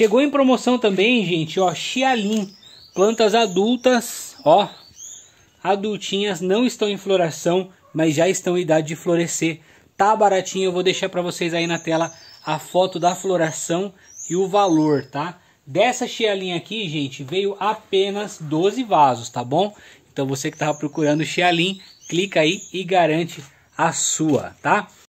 Chegou em promoção também, gente, ó, Xialin, plantas adultas, ó, adultinhas, não estão em floração, mas já estão em idade de florescer. Tá baratinho, eu vou deixar para vocês aí na tela a foto da floração e o valor, tá? Dessa Xialin aqui, gente, veio apenas 12 vasos, tá bom? Então você que tava procurando Xialin, clica aí e garante a sua, tá?